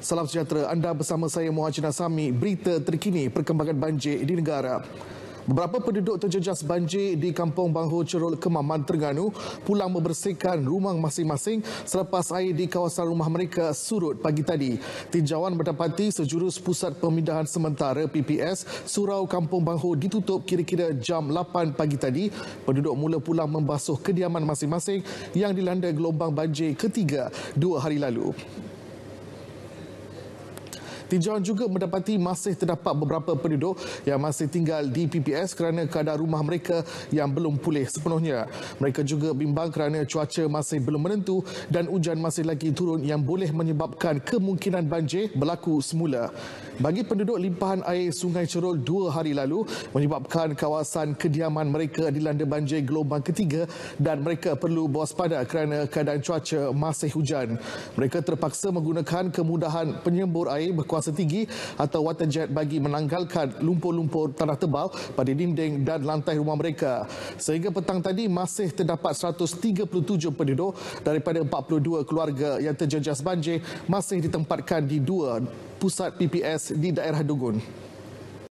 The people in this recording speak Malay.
Salam sejahtera, anda bersama saya Muhajir Nasami. Berita terkini perkembangan banjir di negara. Beberapa penduduk terjejas banjir di Kampung Bangho Cerul Kemaman Terengganu pulang membersihkan rumah masing-masing selepas air di kawasan rumah mereka surut pagi tadi. Tinjauan mendapati sejurus pusat pemindahan sementara PPS Surau Kampung Bangho ditutup kira-kira jam 8 pagi tadi. Penduduk mula pulang membasuh kediaman masing-masing yang dilanda gelombang banjir ketiga dua hari lalu. Tinjauan juga mendapati masih terdapat beberapa penduduk yang masih tinggal di PPS kerana kadar rumah mereka yang belum pulih sepenuhnya. Mereka juga bimbang kerana cuaca masih belum menentu dan hujan masih lagi turun yang boleh menyebabkan kemungkinan banjir berlaku semula. Bagi penduduk limpahan air Sungai Cerul dua hari lalu menyebabkan kawasan kediaman mereka dilanda banjir gelombang ketiga dan mereka perlu berwaspada kerana keadaan cuaca masih hujan. Mereka terpaksa menggunakan kemudahan penyembur air berkuasa berkuasa tinggi atau water jet bagi menanggalkan lumpur-lumpur tanah tebal pada dinding dan lantai rumah mereka. Sehingga petang tadi masih terdapat 137 penduduk daripada 42 keluarga yang terjejas banjir masih ditempatkan di dua pusat PPS di daerah Dugun.